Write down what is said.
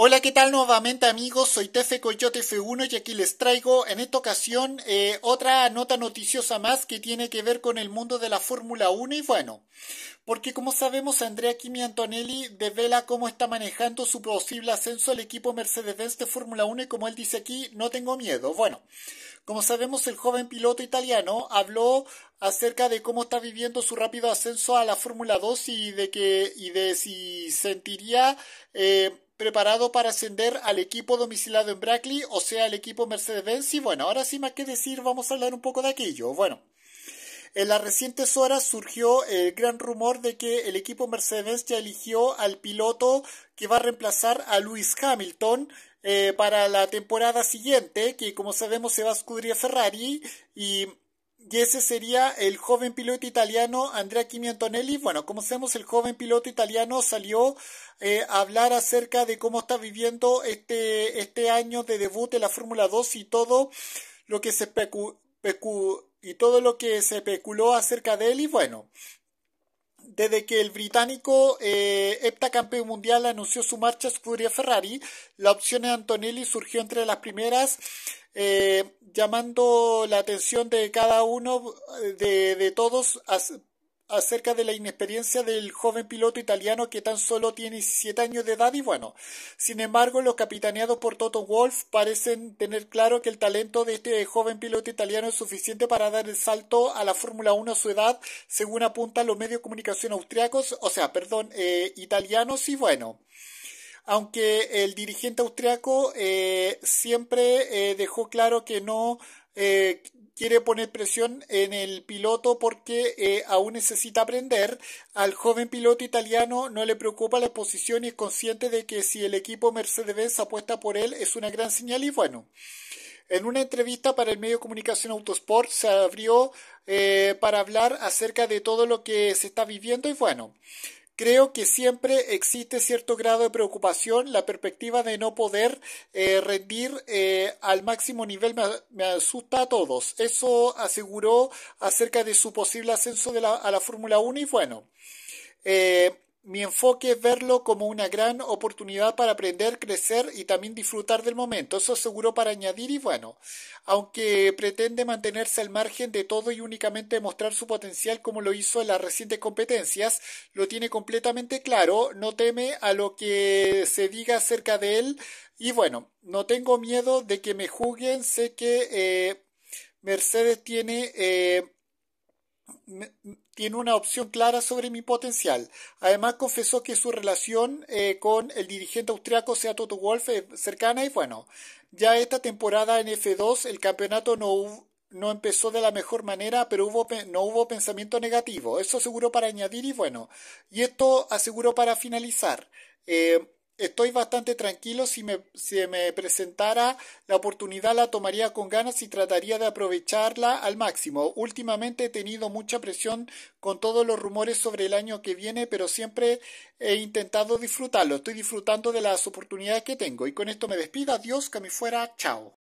Hola, ¿qué tal nuevamente amigos? Soy Tefe Coyote F1 y aquí les traigo en esta ocasión eh, otra nota noticiosa más que tiene que ver con el mundo de la Fórmula 1 y bueno, porque como sabemos Andrea Kimi Antonelli devela cómo está manejando su posible ascenso al equipo Mercedes-Benz de Fórmula 1 y como él dice aquí, no tengo miedo. Bueno, como sabemos el joven piloto italiano habló acerca de cómo está viviendo su rápido ascenso a la Fórmula 2 y de que y de si sentiría... Eh, preparado para ascender al equipo domiciliado en Brackley, o sea, al equipo Mercedes-Benz. Y bueno, ahora sí más que decir, vamos a hablar un poco de aquello. Bueno, en las recientes horas surgió el gran rumor de que el equipo mercedes ya eligió al piloto que va a reemplazar a Lewis Hamilton. Eh, para la temporada siguiente, que como sabemos se va a escudrir Ferrari y y ese sería el joven piloto italiano Andrea Kimi Antonelli. Bueno, como sabemos, el joven piloto italiano salió eh, a hablar acerca de cómo está viviendo este, este año de debut de la Fórmula 2 y todo lo que se y todo lo que se especuló acerca de él. Y bueno, desde que el británico eh, heptacampeón mundial anunció su marcha a Scuderia Ferrari, la opción de Antonelli surgió entre las primeras. Eh, llamando la atención de cada uno, eh, de, todos, acerca de la inexperiencia del joven piloto italiano que tan solo tiene siete años de edad y bueno, sin embargo los capitaneados por Toto Wolf parecen tener claro que el talento de este joven piloto italiano es suficiente para dar el salto a la Fórmula 1 a su edad, según apuntan los medios de comunicación austriacos, o sea, perdón, eh, italianos y bueno aunque el dirigente austriaco eh, siempre eh, dejó claro que no eh, quiere poner presión en el piloto porque aún necesita aprender. Al joven piloto italiano no le preocupa la exposición y es consciente de que si el equipo Mercedes-Benz apuesta por él es una gran señal y bueno. En una entrevista para el medio de comunicación Autosport se abrió para hablar acerca de todo lo que se está viviendo y bueno creo que siempre existe cierto grado de preocupación. La perspectiva de no poder eh, rendir eh, al máximo nivel me, asusta a todos. Eso aseguró acerca de su posible ascenso a la Fórmula 1 y bueno. Eh, mi enfoque es verlo como una gran oportunidad para aprender, crecer y también disfrutar del momento. Eso seguro para añadir y bueno, aunque pretende mantenerse al margen de todo y únicamente mostrar su potencial como lo hizo en las recientes competencias, lo tiene completamente claro, no teme a lo que se diga acerca de él y bueno, no tengo miedo de que me juzguen, sé que eh, Mercedes tiene... Eh, tiene una opción clara sobre mi potencial. Además confesó que su relación eh, con el dirigente austriaco sea Toto Wolf es cercana y bueno, ya esta temporada en F2 el campeonato no, no empezó de la mejor manera, pero no hubo pensamiento negativo. Eso aseguró para añadir y bueno, y esto aseguró para finalizar. Eh, estoy bastante tranquilo. Si me, si me presentara la oportunidad, la tomaría con ganas y trataría de aprovecharla al máximo. Últimamente he tenido mucha presión con todos los rumores sobre el año que viene, pero siempre he intentado disfrutarlo. Estoy disfrutando de las oportunidades que tengo. Y con esto me despido. Adiós, que me fuera. Chao.